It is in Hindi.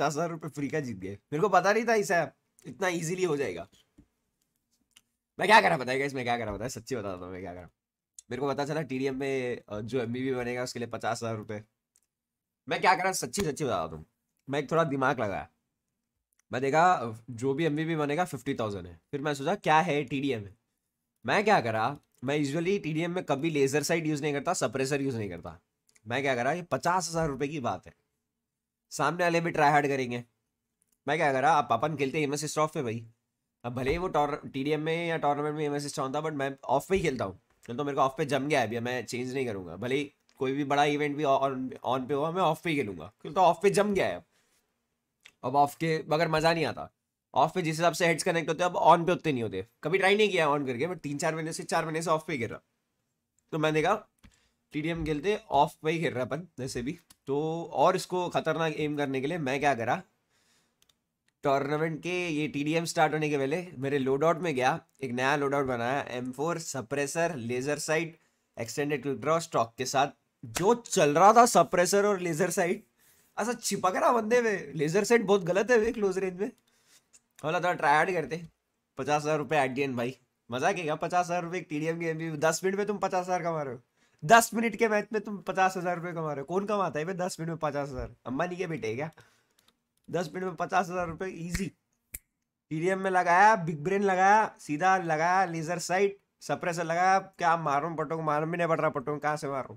चार हजार रुपए फ्री का जीत गए मेरे को पता नहीं था इसे इतना इजीली हो जाएगा मैं क्या करा बताएगा इसमें क्या करा बताया सच्ची बताता हूँ मैं क्या करा मेरे को पता चला टी में जो एम बनेगा उसके लिए पचास हजार रुपये मैं क्या करा सच्ची सच्ची बताता हूँ मैं एक थोड़ा दिमाग लगाया मैं देखा जो भी एम बनेगा फिफ्टी थाउजेंड है फिर मैं सोचा क्या है टी में मैं क्या करा मैं यूजली टी में कभी लेजर साइड यूज़ नहीं करता सप्रेसर यूज़ नहीं करता मैं क्या करा ये पचास हज़ार रुपये की बात है सामने वाले भी ट्राई हार्ड करेंगे मैं क्या करा आप अपन खेलते हैं एम एस ऑफ पे भाई अब भले ही वो टी में या टूर्नामेंट में एम एस स्टॉन था बट मैं ऑफ पे ही खेलता हूँ तो मेरे को ऑफ पे जम गया है अभी मैं चेंज नहीं करूँगा भले ही कोई भी बड़ा इवेंट भी ऑन ऑन पे हुआ मैं ऑफ पे ही खेलूंगा क्योंकि तो ऑफ पे जम गया है अब ऑफ के मगर मज़ा नहीं आता ऑफ पे जिस हिसाब से हेड्स कनेक्ट होते हैं अब ऑन पे उतने नहीं होते कभी ट्राई नहीं किया ऑन करके बट तीन चार महीने से चार महीने से ऑफ पे गिर रहा तो मैंने देखा टीडीएम खेलते ऑफ पे ही खेल रहा अपन वैसे भी तो और इसको खतरनाक एम करने के लिए मैं क्या करा टूर्नामेंट के ये टीडीएम स्टार्ट होने के पहले मेरे लोड आउट में गया एक नया लोड आउट बनाया M four suppressor laser sight extended quick draw stock के साथ जो चल रहा था सप्रेसर और लेजर साइट ऐसा छिपक रहा बंदे में लेजर साइट बहुत गलत है वे क्लोज रेंज में बोला थोड़ा ट्राई आउट करते पचास हज़ार रुपये एट डी एन भाई मजा गया पचास हज़ार रुपये टी डी एम गेम भी दस मिनट में तुम पचास हज़ार कमा रहे हो दस मिनट के मैच में तुम पचास हजार रुपये कमा रहे हो कौन कमाता है भाई दस मिनट में पचास हजार अम्बानी के बेटे क्या दस मिनट में पचास हजार रुपए इजी टीडीएम में लगाया बिग ब्रेन लगाया सीधा लगाया लेजर साइट सप्रेसर लगाया क्या मारूं पटो मार भी नहीं पड़ रहा पटो कहाँ से मारूं